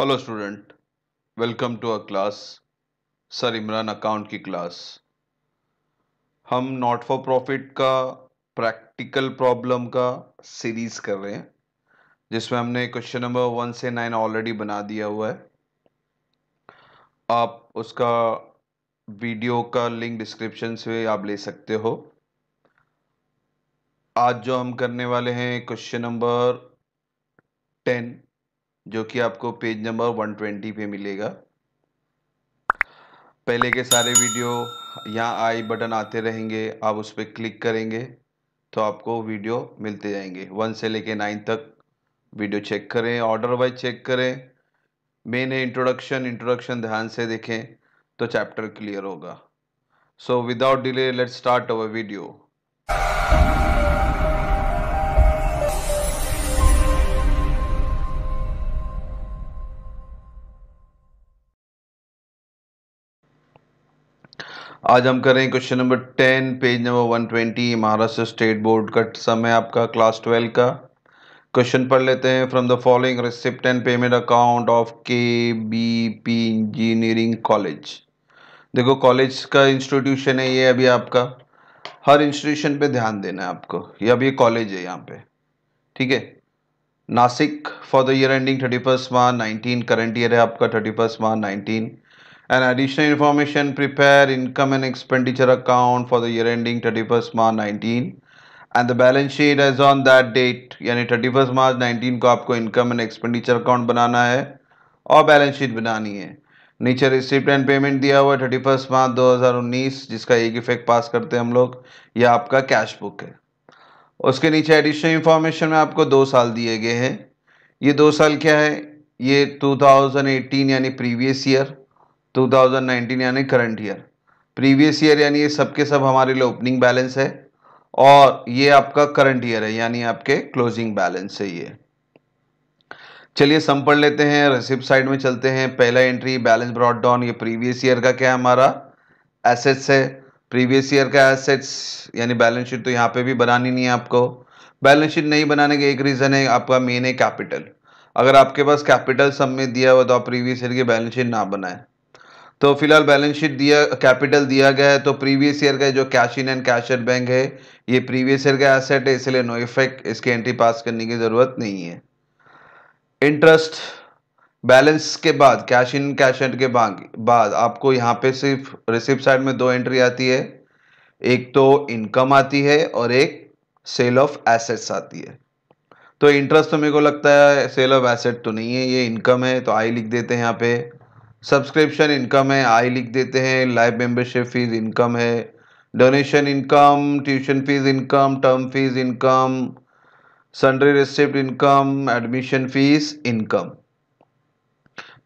hello student welcome to a class sir Imran account की class हम not for profit का practical problem का series कर रहे हैं जिसमें हमने क्वेश्चन नंबर वन से नाइन ऑलरेडी बना दिया हुआ है आप उसका वीडियो का लिंक डिस्क्रिप्शन से आप ले सकते हो आज जो हम करने वाले हैं क्वेश्चन नंबर टेन जो कि आपको पेज नंबर 120 पे मिलेगा पहले के सारे वीडियो यहाँ आई बटन आते रहेंगे आप उस पर क्लिक करेंगे तो आपको वीडियो मिलते जाएंगे वन से लेके नाइन तक वीडियो चेक करें ऑर्डर वाइज चेक करें मेन है इंट्रोडक्शन इंट्रोडक्शन ध्यान से देखें तो चैप्टर क्लियर होगा so without delay let start our video आज हम करें question number ten page number one twenty Maharashtra state board का समय आपका क्लास ट्वेल्व का क्वेश्चन पढ़ लेते हैं from the following receipt and payment account of K B P engineering college देखो कॉलेज का इंस्टीट्यूशन है ये अभी आपका हर इंस्टीट्यूशन पे ध्यान देना है आपको ये अभी कॉलेज है यहाँ पे ठीक है Nashik for the year ending thirty first March nineteen current year है आपका thirty first March nineteen And additional information prepare income and expenditure account for the year ending 31st March 19 and the balance sheet as on that date यानी 31st मार्च 19 को आपको income and expenditure account बनाना है और balance sheet बनानी है नीचे receipt and payment दिया हुआ है थर्टी फर्स्ट मार्च दो हज़ार उन्नीस जिसका एक इफेक्ट पास करते हैं हम लोग यह आपका कैश बुक है उसके नीचे एडिशनल इन्फॉर्मेशन में आपको दो साल दिए गए हैं ये दो साल क्या है ये 2018 यानी प्रीवियस ईयर 2019 यानी करंट ईयर प्रीवियस ईयर यानी ये सबके सब हमारे लिए ओपनिंग बैलेंस है और ये आपका करंट ईयर है यानी आपके क्लोजिंग बैलेंस है ये चलिए सम पढ़ लेते हैं रिसिप्ट साइड में चलते हैं पहला एंट्री बैलेंस ब्रॉड डाउन ये प्रीवियस ईयर का क्या है हमारा एसेट्स है प्रीवियस ईयर का एसेट्स यानी बैलेंस शीट तो यहाँ पे भी बनानी नहीं है आपको बैलेंस शीट नहीं बनाने का एक रीज़न है आपका मेन है कैपिटल अगर आपके पास कैपिटल सब में दिया हुआ तो आप प्रीवियस ईयर की बैलेंस शीट ना बनाएं तो फिलहाल बैलेंस शीट दिया कैपिटल दिया गया है तो प्रीवियस ईयर का जो cash in and cash at bank है ये प्रीवियस ईयर का एसेट है इसलिए नो इफेक्ट इसकी एंट्री पास करने की ज़रूरत नहीं है इंटरेस्ट बैलेंस के बाद कैश इन कैश एट के बाद आपको यहाँ पे सिर्फ रिसिप्ट साइड में दो एंट्री आती है एक तो इनकम आती है और एक सेल ऑफ एसेट्स आती है तो इंटरेस्ट तो मेरे को लगता है सेल ऑफ एसेट तो नहीं है ये इनकम है तो आई लिख देते हैं यहाँ पे सब्सक्रिप्शन इनकम है आई लिख देते हैं लाइव मेंबरशिप फीस इनकम है donation income tuition fees income term fees income sundry receipt income admission fee income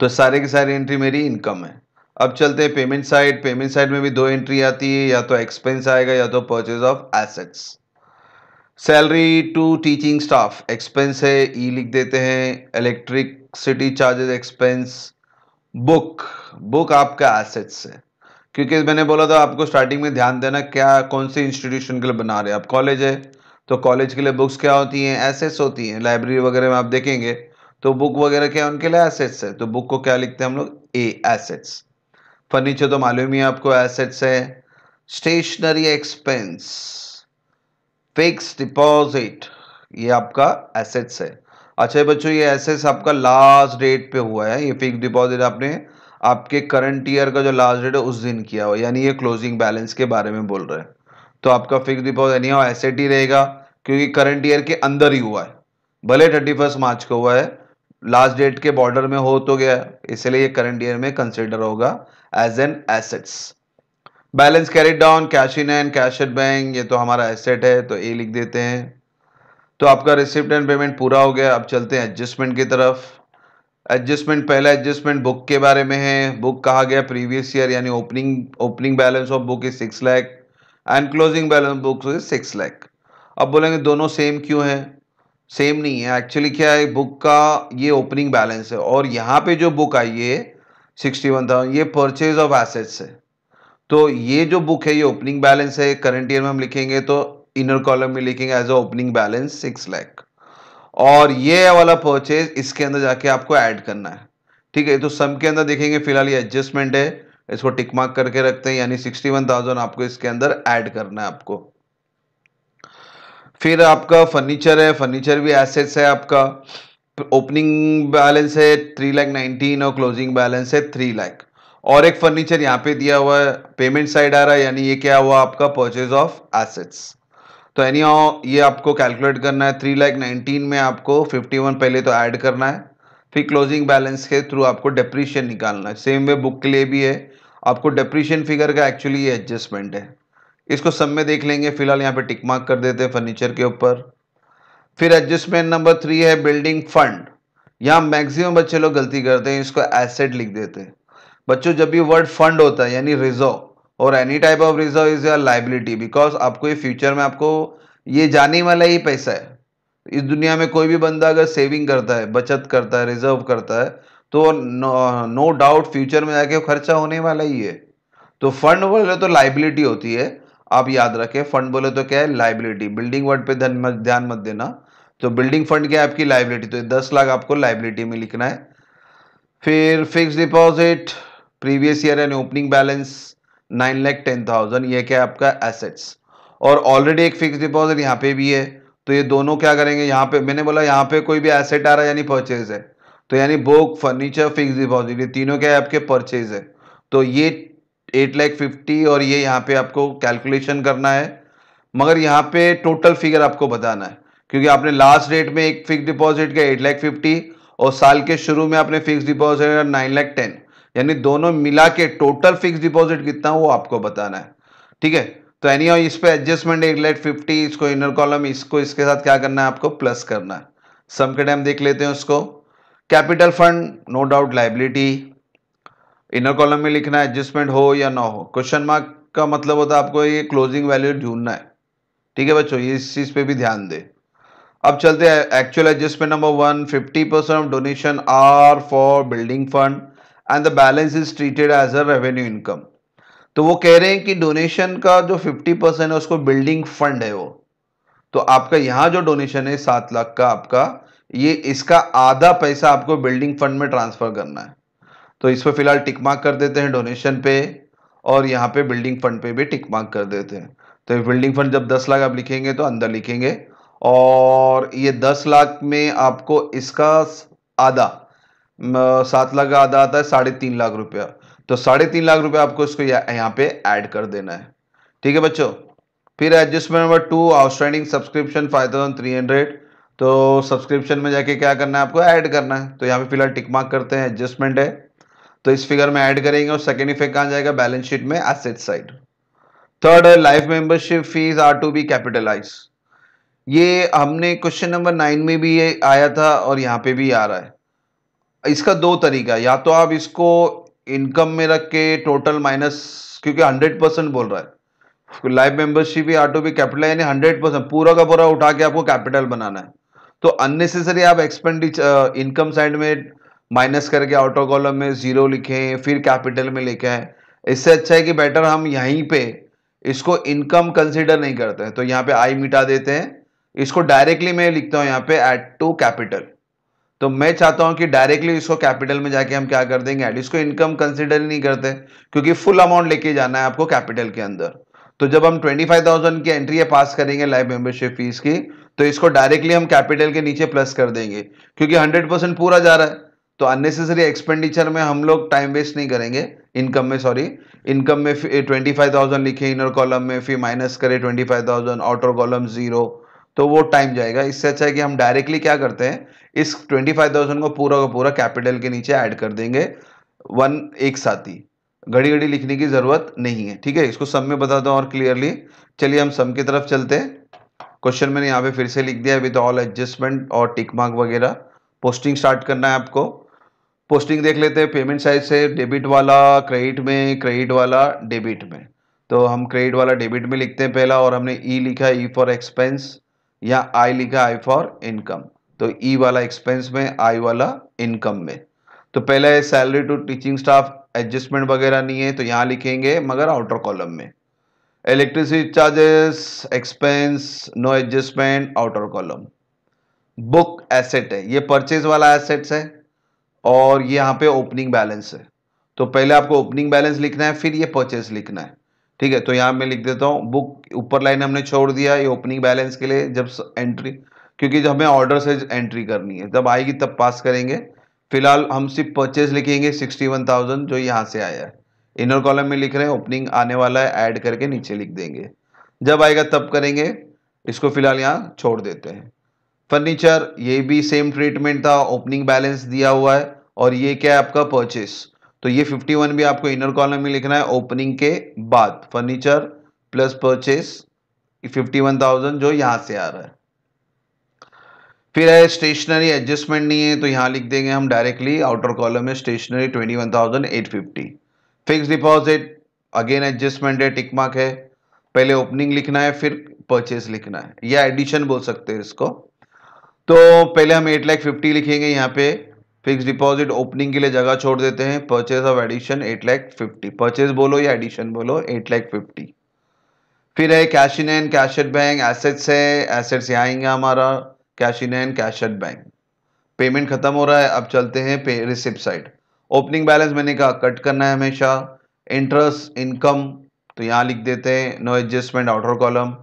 तो सारे की सारी एंट्री मेरी इनकम है अब चलते हैं पेमेंट साइड पेमेंट साइड में भी दो एंट्री आती है या तो एक्सपेंस आएगा या तो purchase of assets salary to teaching staff expense है ई e लिख देते हैं electricity charges expense book book आपका एसेट्स है क्योंकि मैंने बोला था आपको स्टार्टिंग में ध्यान देना क्या कौन से इंस्टीट्यूशन के लिए बना रहे हैं आप कॉलेज है तो कॉलेज के लिए बुक्स क्या होती हैं एसेट्स होती हैं लाइब्रेरी वगैरह में आप देखेंगे तो बुक वगैरह क्या उनके लिए एसेट्स है तो बुक को क्या लिखते हैं हम लोग ए एसेट्स फर्नीचर तो मालूम ही है आपको एसेट्स है स्टेशनरी एक्सपेंस फिक्स डिपॉजिट ये आपका एसेट्स है अच्छा बच्चों ये एसेस आपका लास्ट डेट पे हुआ है ये फिक्स डिपॉजिट आपने आपके करंट ईयर का जो लास्ट डेट है उस दिन किया हुआ यानी ये क्लोजिंग बैलेंस के बारे में बोल रहे हैं तो आपका फिक्स डिपॉजिट यानी एसेट ही रहेगा क्योंकि करंट ईयर के अंदर ही हुआ है भले थर्टी फर्स्ट मार्च को हुआ है लास्ट डेट के बॉर्डर में हो तो गया इसलिए ये करंट ईयर में कंसिडर होगा as an assets balance carried down cash in and cash at bank ये तो हमारा एसेट है तो ए लिख देते हैं तो आपका रिसिप्ट एंड पेमेंट पूरा हो गया अब चलते हैं एडजस्टमेंट की तरफ एडजस्टमेंट पहला एडजस्टमेंट बुक के बारे में है बुक कहा गया प्रीवियस ईयर यानी opening opening balance of book is six lakh and closing balance book is six lakh अब बोलेंगे दोनों सेम क्यों है सेम नहीं है एक्चुअली क्या है बुक का ये ओपनिंग बैलेंस है और यहाँ पे जो बुक आई है सिक्सटी वन थाउजेंड ये परचेज ऑफ एसेट्स है तो ये जो बुक है ये ओपनिंग बैलेंस है करंट ईयर में हम लिखेंगे तो इनर कॉलम में लिखेंगे as a opening balance six lakh और ये वाला परचेज इसके अंदर जाके आपको ऐड करना है ठीक है तो सम के अंदर देखेंगे फिलहाल ये एडजस्टमेंट है इसको टिक मार्क करके रखते हैं यानी सिक्सटी वन थाउजेंड आपको इसके अंदर ऐड करना है आपको फिर आपका फर्नीचर है फर्नीचर भी एसेट्स है आपका ओपनिंग बैलेंस है थ्री लैख नाइनटीन और क्लोजिंग बैलेंस है थ्री लैख और एक फर्नीचर यहाँ पे दिया हुआ है पेमेंट साइड आ रहा है यानी ये क्या हुआ आपका परचेज ऑफ एसेट्स तो एनी ये आपको कैलकुलेट करना है थ्री लाख नाइनटीन में आपको फिफ्टी वन पहले तो ऐड करना है फिर क्लोजिंग बैलेंस के थ्रू आपको डेप्रीशिएशन निकालना है सेम वे बुक के लिए भी है आपको डेप्रीशिएशन फिगर का एक्चुअली ये एडजस्टमेंट है इसको सब में देख लेंगे फिलहाल यहाँ पे टिक मार्क कर देते हैं फर्नीचर के ऊपर फिर एडजस्टमेंट नंबर थ्री है बिल्डिंग फंड यहाँ मैक्सिमम बच्चे लोग गलती करते हैं इसको एसेट लिख देते हैं बच्चों जब भी वर्ड फंड होता है यानी रिजर्व और any type of reserve is your liability because आपको ये फ्यूचर में आपको ये जाने वाला ही पैसा है इस दुनिया में कोई भी बंदा अगर सेविंग करता है बचत करता है रिजर्व करता है तो नो डाउट फ्यूचर में जाके खर्चा होने वाला ही है तो फंड बोले तो लाइबिलिटी होती है आप याद रखें फंड बोले तो क्या है लाइबिलिटी बिल्डिंग वर्ड पे ध्यान मत देना तो बिल्डिंग फंड क्या है आपकी लाइबिलिटी तो दस लाख आपको लाइबिलिटी में लिखना है फिर fix deposit previous year and opening balance nine lakh ten thousand ये क्या है आपका एसेट्स और ऑलरेडी एक फिक्स डिपॉजिट यहाँ पे भी है तो ये दोनों क्या करेंगे यहाँ पे मैंने बोला यहाँ पे कोई भी एसेट आ रहा है यानी परचेज है तो यानी बुक फर्नीचर फिक्स डिपॉजिट ये तीनों क्या है आपके परचेज है तो ये एट लैख फिफ्टी और ये यहाँ पे आपको कैलकुलेशन करना है मगर यहाँ पे टोटल फिगर आपको बताना है क्योंकि आपने लास्ट डेट में एक फिक्स डिपॉजिट का एट लैख फिफ्टी और साल के शुरू में आपने fix deposit nine lakh ten यानी दोनों मिला के टोटल फिक्स डिपॉजिट कितना वो आपको बताना है ठीक है तो एनी और इस पर एडजस्टमेंट एक लेट फिफ्टी इसको इनर कॉलम इसको इसके साथ क्या करना है आपको प्लस करना है सम के टाइम देख लेते हैं उसको capital fund no doubt liability inner column में लिखना है एडजस्टमेंट हो या ना हो क्वेश्चन मार्क का मतलब होता है आपको ये क्लोजिंग वैल्यू ढूंढना है ठीक है बच्चों ये इस चीज़ पे भी ध्यान दे अब चलते हैं actual adjustment number one fifty percent of donation are for building fund and the balance is treated as a revenue income तो वो कह रहे हैं कि डोनेशन का जो 50 परसेंट है उसको बिल्डिंग फंड है वो तो आपका यहाँ जो डोनेशन है सात लाख का आपका ये इसका आधा पैसा आपको बिल्डिंग फंड में ट्रांसफर करना है तो इस पर फिलहाल टिक मार्क कर देते हैं डोनेशन पे और यहाँ पे बिल्डिंग फंड पे भी टिक मार्क कर देते हैं तो बिल्डिंग फंड जब दस लाख आप लिखेंगे तो अंदर लिखेंगे और ये दस लाख में आपको इसका आधा सात लाख का आधा आता है साढ़े तीन लाख रुपया तो साढ़े तीन लाख रुपया आपको इसको यहाँ पे ऐड कर देना है ठीक है बच्चों फिर adjustment number two outstanding subscription five thousand three hundred तो सब्सक्रिप्शन में जाके क्या करना है आपको ऐड करना है तो यहाँ पे फिलहाल टिक मार्क करते हैं एडजस्टमेंट है तो इस फिगर में ऐड करेंगे और सेकेंड इफेक्ट कहाँ जाएगा बैलेंस शीट में एसेट साइड थर्ड है life membership fee are to be capitalise ये हमने क्वेश्चन नंबर नाइन में भी ये आया था और यहाँ पे भी आ रहा है इसका दो तरीका या तो आप इसको इनकम में रख के टोटल माइनस क्योंकि हंड्रेड परसेंट बोल रहा है लाइव मेंबरशिप या ऑटो भी कैपिटल यानी हंड्रेड परसेंट पूरा का पूरा उठा के आपको कैपिटल बनाना है तो अननेसेसरी आप एक्सपेंडिचर इनकम साइड में माइनस करके ऑटो कॉलम में जीरो लिखें फिर कैपिटल में लिखे हैं इससे अच्छा है कि बेटर हम यहीं पर इसको इनकम कंसिडर नहीं करते हैं तो यहाँ पे आई मिटा देते हैं इसको डायरेक्टली मैं लिखता हूँ यहाँ पे एड टू कैपिटल तो मैं चाहता हूं कि डायरेक्टली इसको कैपिटल में जाके हम क्या कर देंगे एड इसको इनकम कंसिडर नहीं करते क्योंकि फुल अमाउंट लेके जाना है आपको कैपिटल के अंदर तो जब हम 25,000 की एंट्री पास करेंगे लाइव मेंबरशिप फीस की तो इसको डायरेक्टली हम कैपिटल के नीचे प्लस कर देंगे क्योंकि 100 परसेंट पूरा जा रहा है तो अननेसेसरी एक्सपेंडिचर में हम लोग टाइम वेस्ट नहीं करेंगे इनकम में सॉरी इनकम में ट्वेंटी फाइव थाउजेंड लिखे इनर कॉलम में फिर माइनस करें twenty five thousand outer column zero तो वो टाइम जाएगा इससे अच्छा है कि हम डायरेक्टली क्या करते हैं इस ट्वेंटी फाइव थाउजेंड को पूरा का पूरा कैपिटल के नीचे ऐड कर देंगे वन एक साथ ही घड़ी घड़ी लिखने की ज़रूरत नहीं है ठीक है इसको सम में बता दो और क्लियरली चलिए हम सम की तरफ चलते हैं क्वेश्चन मैंने यहाँ पे फिर से लिख दिया विद ऑल एडजस्टमेंट और टिक मार्क वगैरह पोस्टिंग स्टार्ट करना है आपको पोस्टिंग देख लेते हैं पेमेंट साइज से डेबिट वाला क्रेडिट में क्रेडिट वाला डेबिट में तो हम क्रेडिट वाला डेबिट में लिखते हैं पहला और हमने ई e लिखा ई फॉर एक्सपेंस या आई लिखा आई फॉर इनकम तो ई e वाला एक्सपेंस में आई वाला इनकम में तो पहले salary to teaching staff adjustment वगैरह नहीं है तो यहां लिखेंगे मगर आउटर कॉलम में electricity charges expense no adjustment outer column book asset है ये परचेज वाला एसेट्स है और ये यहां पे ओपनिंग बैलेंस है तो पहले आपको ओपनिंग बैलेंस लिखना है फिर ये परचेज लिखना है ठीक है तो यहां मैं लिख देता हूँ बुक ऊपर लाइन हमने छोड़ दिया ये ओपनिंग बैलेंस के लिए जब एंट्री क्योंकि जब हमें ऑर्डर से एंट्री करनी है जब आएगी तब पास करेंगे फिलहाल हम सिर्फ परचेज लिखेंगे सिक्सटी वन थाउजेंड जो यहाँ से आया है इनर कॉलम में लिख रहे हैं ओपनिंग आने वाला है ऐड करके नीचे लिख देंगे जब आएगा तब करेंगे इसको फिलहाल यहाँ छोड़ देते हैं फर्नीचर ये भी सेम ट्रीटमेंट था ओपनिंग बैलेंस दिया हुआ है और ये क्या है आपका परचेस तो ये 51 भी आपको इनर कॉलम में लिखना है ओपनिंग के बाद फर्नीचर प्लस परचेस 51,000 जो यहाँ से आ रहा है फिर है स्टेशनरी एडजस्टमेंट नहीं है तो यहाँ लिख देंगे हम डायरेक्टली आउटर कॉलम में stationery twenty one thousand eight fifty fix deposit again adjustment है टिक मार्क है पहले ओपनिंग लिखना है फिर परचेज लिखना है या एडिशन बोल सकते हैं इसको तो पहले हम एट लैख फिफ्टी लिखेंगे यहाँ पे फिक्स डिपॉजिट ओपनिंग के लिए जगह छोड़ देते हैं purchase of addition eight lakh fifty purchase बोलो या एडिशन बोलो एट लैख फिफ्टी फिर है cash in and cash at bank assets है एसेट्स यहाँ आएंगे हमारा cash in and cash at bank payment खत्म हो रहा है अब चलते हैं रिसिप्ट साइड ओपनिंग बैलेंस मैंने कहा कट करना है हमेशा इंटरेस्ट इनकम तो यहाँ लिख देते हैं no adjustment outer column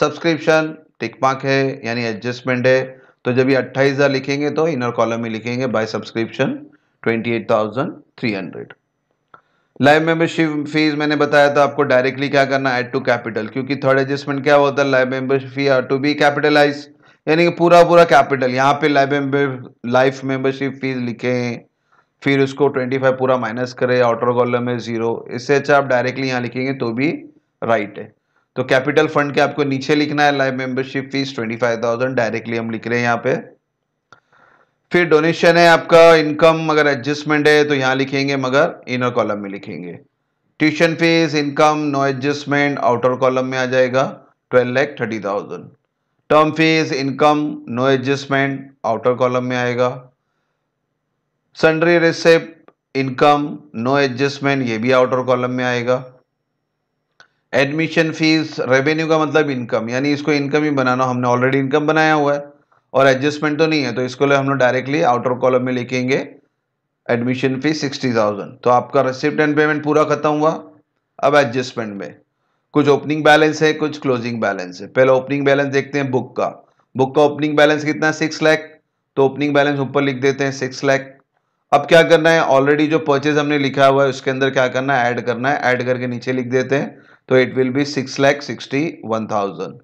subscription tick पाक है यानी एडजस्टमेंट है तो जब ये अट्ठाईस हज़ार लिखेंगे तो इनर कॉलम में लिखेंगे by subscription twenty eight thousand three hundred life membership fees मैंने बताया था आपको डायरेक्टली क्या करना ऐड टू कैपिटल क्योंकि थर्ड एडजस्टमेंट क्या होता है life membership fee are to be capitalized यानी कि पूरा पूरा कैपिटल यहाँ पे लाइफ लाइफ मेंबरशिप फीस लिखें फिर उसको 25 पूरा माइनस करें आउटर कॉलम में ज़ीरो इससे अच्छा आप डायरेक्टली यहाँ लिखेंगे तो भी राइट है तो कैपिटल फंड के आपको नीचे लिखना है लाइफ मेंबरशिप फीस 25,000 डायरेक्टली हम लिख रहे हैं यहाँ पे फिर डोनेशन है आपका इनकम अगर एडजस्टमेंट है तो यहाँ लिखेंगे मगर इनर कॉलम में लिखेंगे tuition fees income no adjustment outer column में आ जाएगा twelve lakh thirty thousand term fees income no adjustment outer column में आएगा sundry receipt income no adjustment ये भी आउटर कॉलम में आएगा एडमिशन फीस रेवेन्यू का मतलब इनकम यानी इसको इनकम ही बनाना हमने ऑलरेडी इनकम बनाया हुआ है और एडजस्टमेंट तो नहीं है तो इसको हम लोग डायरेक्टली आउटर कॉलम में लिखेंगे एडमिशन फीस सिक्सटी थाउजेंड तो आपका रिसिप्ट एंड पेमेंट पूरा खत्म हुआ अब एडजस्टमेंट में कुछ ओपनिंग बैलेंस है कुछ क्लोजिंग बैलेंस है पहले ओपनिंग बैलेंस देखते हैं बुक का बुक का ओपनिंग बैलेंस कितना है सिक्स लैख तो ओपनिंग बैलेंस ऊपर लिख देते हैं सिक्स लैख अब क्या करना है ऑलरेडी जो परचेज हमने लिखा हुआ है उसके अंदर क्या करना है ऐड करना है ऐड करके नीचे लिख देते हैं तो it will be six lakh sixty one thousand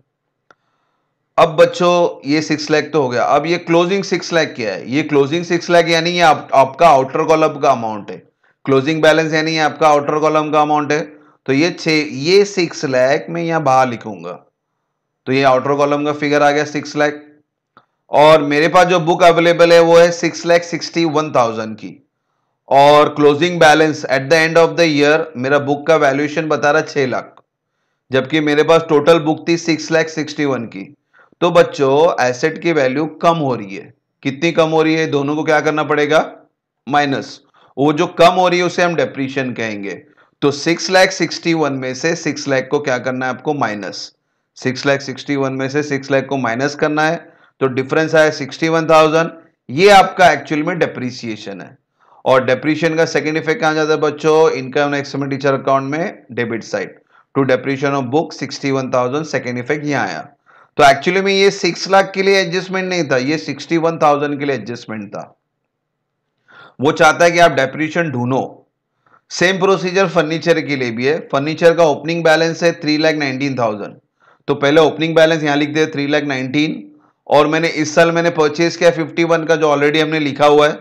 अब बच्चों ये सिक्स लैख तो हो गया अब ये क्लोजिंग सिक्स लैख क्या है ये क्लोजिंग सिक्स लैख यानी ये आप, आपका आउटर कॉलम का अमाउंट है क्लोजिंग बैलेंस यानी ये आपका आउटर कॉलम का अमाउंट है तो ये छः ये सिक्स लैख में यहां बाहर लिखूंगा तो ये आउटर कॉलम का फिगर आ गया सिक्स लैख और मेरे पास जो बुक अवेलेबल है वो है six lakh sixty one thousand की और closing balance at the end of the year मेरा बुक का वैल्यूएशन बता रहा छह लाख जबकि मेरे पास टोटल बुक थी सिक्स लैख सिक्सटी वन की तो बच्चों एसेट की वैल्यू कम हो रही है कितनी कम हो रही है दोनों को क्या करना पड़ेगा माइनस वो जो कम हो रही है उसे हम डेप्रीशन कहेंगे तो सिक्स लैख सिक्सटी वन में से सिक्स लैख को क्या करना है आपको minus six lakh sixty one में से सिक्स लैख को माइनस करना है तो डिफरेंस आया सिक्सटी वन थाउजेंड ये आपका एक्चुअल में डेप्रीसिएशन है और डेप्रीशिएशन का सेकेंड इफेक्ट कहा जाता है बच्चों इनकम एक्सपेंडिचर अकाउंट में debit side to depreciation of book sixty one thousand second effect यहाँ आया तो एक्चुअली में ये सिक्स लाख के लिए एडजस्टमेंट नहीं था ये सिक्सटी वन थाउजेंड के लिए एडजस्टमेंट था वो चाहता है कि आप डेप्रीशिएशन ढूंढो सेम प्रोसीजर फर्नीचर के लिए भी है फर्नीचर का ओपनिंग बैलेंस है थ्री लैख नाइनटीन थाउजेंड तो पहले ओपनिंग बैलेंस यहाँ लिख दिया थ्री लैख नाइनटीन और मैंने इस साल मैंने परचेज किया फिफ्टी वन का जो ऑलरेडी हमने लिखा हुआ है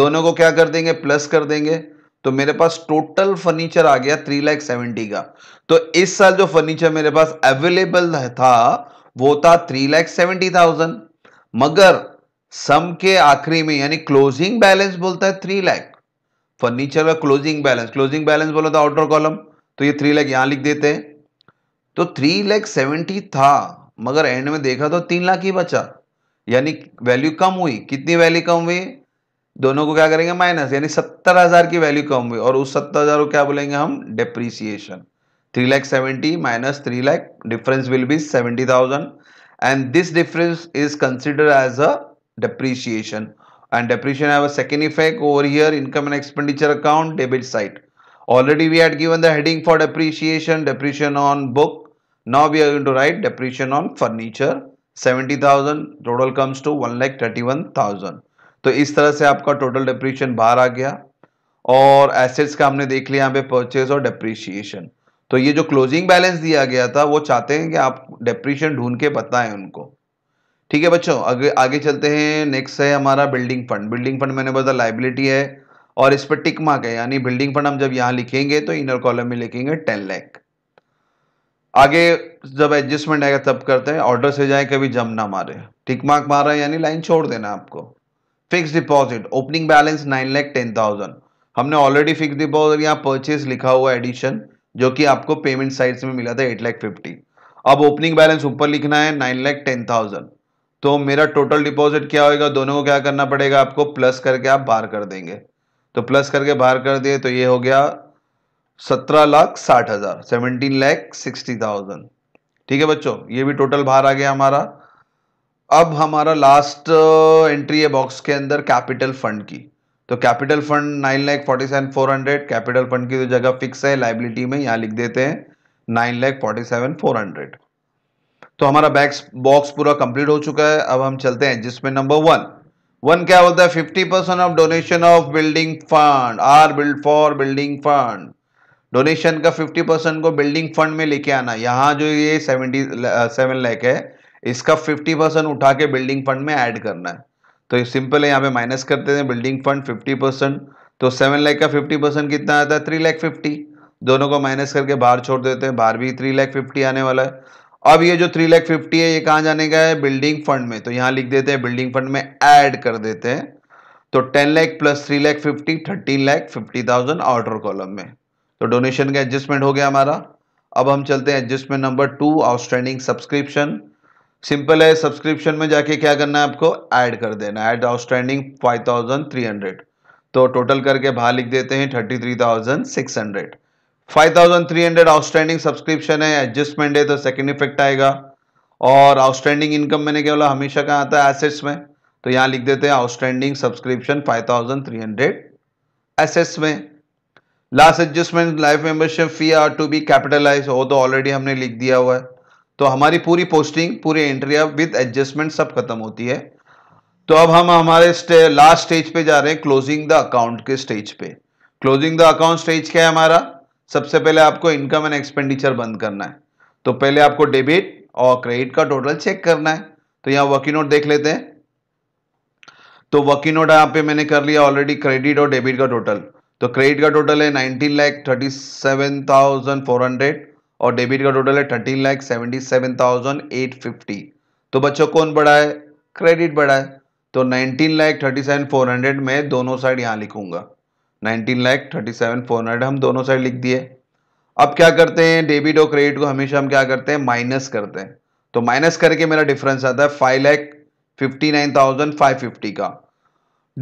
दोनों को क्या कर देंगे प्लस कर देंगे तो मेरे पास टोटल फर्नीचर आ गया थ्री लैख सेवेंटी का तो इस साल जो फर्नीचर मेरे पास अवेलेबल था वो था थ्री लैख सेवेंटी थाउजेंड मगर सम के आखिरी में यानी क्लोजिंग बैलेंस बोलता है थ्री लैख फर्नीचर का क्लोजिंग बैलेंस क्लोजिंग बैलेंस बोला था आउटर कॉलम तो ये थ्री लैख यहाँ लिख देते हैं तो थ्री लैख सेवेंटी था मगर एंड में देखा तो तीन लाख ही बचा यानी वैल्यू कम हुई कितनी वैल्यू कम हुई दोनों को क्या करेंगे माइनस यानी सत्तर हज़ार की वैल्यू कम हुई और उस सत्तर हज़ार को क्या बोलेंगे हम depreciation three lakh seventy minus three lakh difference will be seventy thousand and this difference is consider as a depreciation and depreciation have a second effect over here income and expenditure account debit side already we had given the heading for depreciation depreciation on book now we are going to write depreciation on furniture 70,000 total comes to one lakh thirty one thousand तो इस तरह से आपका total depreciation बाहर आ गया और assets का हमने देख लिया यहाँ पे परचेज और डिप्रीशिएशन तो ये जो क्लोजिंग बैलेंस दिया गया था वो चाहते हैं कि आप डिप्रीशिएशन ढूंढ के बताएं उनको ठीक है बच्चों आगे आगे चलते हैं नेक्स्ट है हमारा बिल्डिंग फंड बिल्डिंग फंड मैंने बताया लाइबिलिटी है और इस पर टिक मार्क है यानी बिल्डिंग फंड हम जब यहां लिखेंगे तो इनर कॉलम में लिखेंगे टेन लैख आगे जब एडजस्टमेंट आएगा तब करते हैं ऑर्डर से जाए कभी जम ना मारे टिक मार्क मारा यानी लाइन छोड़ देना आपको fix deposit opening balance nine lakh ten thousand हमने ऑलरेडी फिक्स डिपॉजिट यहाँ परचेज लिखा हुआ एडिशन जो कि आपको पेमेंट साइड में मिला था एट लैख फिफ्टी अब ओपनिंग बैलेंस ऊपर लिखना है नाइन लैख टेन थाउजेंड तो मेरा टोटल डिपॉजिट क्या होएगा दोनों को क्या करना पड़ेगा आपको प्लस करके आप बाहर कर देंगे तो प्लस करके बाहर कर दिए तो ये हो गया सत्रह लाख साठ हज़ार सेवनटीन लैख सिक्सटी थाउजेंड ठीक है बच्चों ये भी टोटल बाहर आ गया हमारा अब हमारा लास्ट एंट्री है बॉक्स के अंदर कैपिटल फंड की तो capital fund nine lakh forty seven four hundred capital fund की जो तो जगह फिक्स है लाइबिलिटी में यहाँ लिख देते हैं nine lakh forty seven four hundred तो हमारा बैक्स बॉक्स पूरा कंप्लीट हो चुका है अब हम चलते हैं जिसमें नंबर वन वन क्या बोलता है fifty percent of donation of building fund or build for building fund donation का फिफ्टी परसेंट को बिल्डिंग फंड में लेके आना यहाँ जो ये सेवेंटी सेवन लैख है इसका फिफ्टी परसेंट उठा के बिल्डिंग फंड में ऐड करना है तो ये सिंपल है यहाँ पे माइनस करते हैं बिल्डिंग फंड फिफ्टी परसेंट तो सेवन लैख का फिफ्टी परसेंट कितना आता है थ्री लैख फिफ्टी दोनों को माइनस करके बाहर छोड़ देते हैं बाहर भी थ्री लैख फिफ्टी आने वाला है अब ये जो थ्री लैख फिफ्टी है ये कहाँ जाने का है बिल्डिंग फंड में तो यहाँ लिख देते हैं बिल्डिंग फंड में ऐड कर देते हैं तो ten lakh plus three lakh fifty thirteen lakh fifty thousand outer column में तो डोनेशन का एडजस्टमेंट हो गया हमारा अब हम चलते हैं adjustment number two outstanding subscription simple है सब्सक्रिप्शन में जाके क्या करना है आपको ऐड कर देना add outstanding five thousand three hundred तो टोटल करके बाहर लिख देते हैं thirty three thousand six hundred 5300 outstanding subscription है एडजस्टमेंट है तो सेकंड इफेक्ट आएगा और आउटस्टैंडिंग इनकम मैंने क्या बोला हमेशा कहा आता है एसेट्स में तो यहाँ लिख देते हैं आउटस्टैंडिंग सब्सक्रिप्शन 5300 एसेट्स में last adjustment life membership fee are to be capitalize हो तो ऑलरेडी हमने लिख दिया हुआ है तो हमारी पूरी पोस्टिंग पूरी एंट्री अब विद एडजस्टमेंट सब खत्म होती है तो अब हम हमारे लास्ट स्टेज पे जा रहे हैं क्लोजिंग द अकाउंट के स्टेज पे क्लोजिंग द अकाउंट स्टेज क्या है हमारा सबसे पहले आपको इनकम एंड एक्सपेंडिचर बंद करना है तो पहले आपको डेबिट और क्रेडिट का टोटल चेक करना है तो यहाँ वर्किंग नोट देख लेते हैं तो वर्किंग नोट यहाँ पे मैंने कर लिया ऑलरेडी क्रेडिट और डेबिट का टोटल तो क्रेडिट का टोटल है nineteen lakh thirty seven thousand four hundred और डेबिट का टोटल है thirteen lakh seventy seven thousand eight fifty तो बच्चों कौन बड़ा है क्रेडिट बड़ा है तो nineteen lakh thirty seven four hundred में दोनों साइड यहाँ लिखूंगा nineteen lakh thirty seven four hundred हम दोनों साइड लिख दिए अब क्या करते हैं डेबिट और क्रेडिट को हमेशा हम क्या करते हैं माइनस करते हैं तो माइनस करके मेरा डिफरेंस आता है five lakh fifty nine thousand five fifty का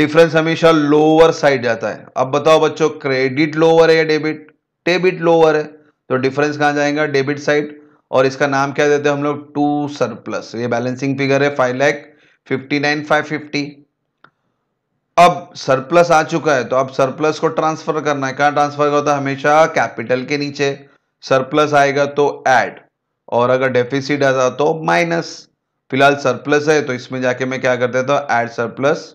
डिफरेंस हमेशा लोअर साइड जाता है अब बताओ बच्चों क्रेडिट लोअर है या डेबिट डेबिट लोअर है तो डिफरेंस कहाँ जाएगा डेबिट साइड और इसका नाम क्या देते हैं हम लोग टू सरप्लस ये बैलेंसिंग फिगर है five lakh fifty nine five fifty अब सरप्लस आ चुका है तो अब सरप्लस को ट्रांसफर करना है कहाँ ट्रांसफर होता है हमेशा कैपिटल के नीचे सरप्लस आएगा तो ऐड और अगर डेफिसिट आता तो माइनस फिलहाल सरप्लस है तो इसमें जाके मैं क्या करते तो हूँ ऐड सरप्लस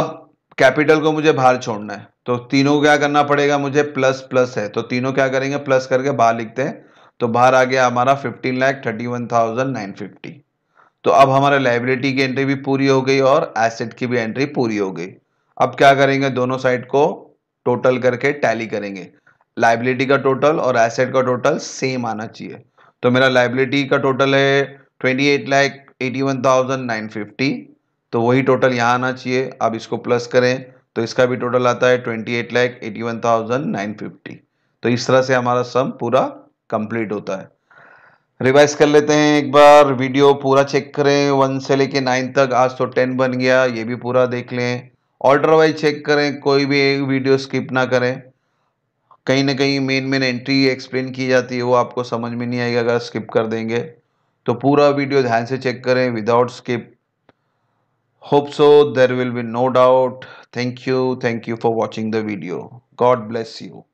अब कैपिटल को मुझे बाहर छोड़ना है तो तीनों को क्या करना पड़ेगा मुझे प्लस प्लस है तो तीनों क्या करेंगे प्लस करके बाहर लिखते हैं तो बाहर आ गया हमारा fifteen lakh thirty one thousand nine fifty तो अब हमारे लाइबिलिटी की एंट्री भी पूरी हो गई और एसेट की भी एंट्री पूरी हो गई अब क्या करेंगे दोनों साइड को टोटल करके टैली करेंगे लाइबिलिटी का टोटल और एसेट का टोटल सेम आना चाहिए तो मेरा लाइबिलिटी का टोटल है twenty eight lakh eighty one thousand nine fifty तो वही टोटल यहाँ आना चाहिए अब इसको प्लस करें तो इसका भी टोटल आता है twenty eight lakh eighty one thousand nine fifty तो इस तरह से हमारा सम पूरा कंप्लीट होता है रिवाइज कर लेते हैं एक बार वीडियो पूरा चेक करें वन से लेके नाइन तक आज तो टेन बन गया ये भी पूरा देख लें ऑर्डर वाइज चेक करें कोई भी एक वीडियो स्किप ना करें कहीं ना कहीं मेन मेन एंट्री एक्सप्लेन की जाती है वो आपको समझ में नहीं आएगा अगर स्किप कर देंगे तो पूरा वीडियो ध्यान से चेक करें without skip hope so there will be no doubt thank you thank you for watching the video God bless you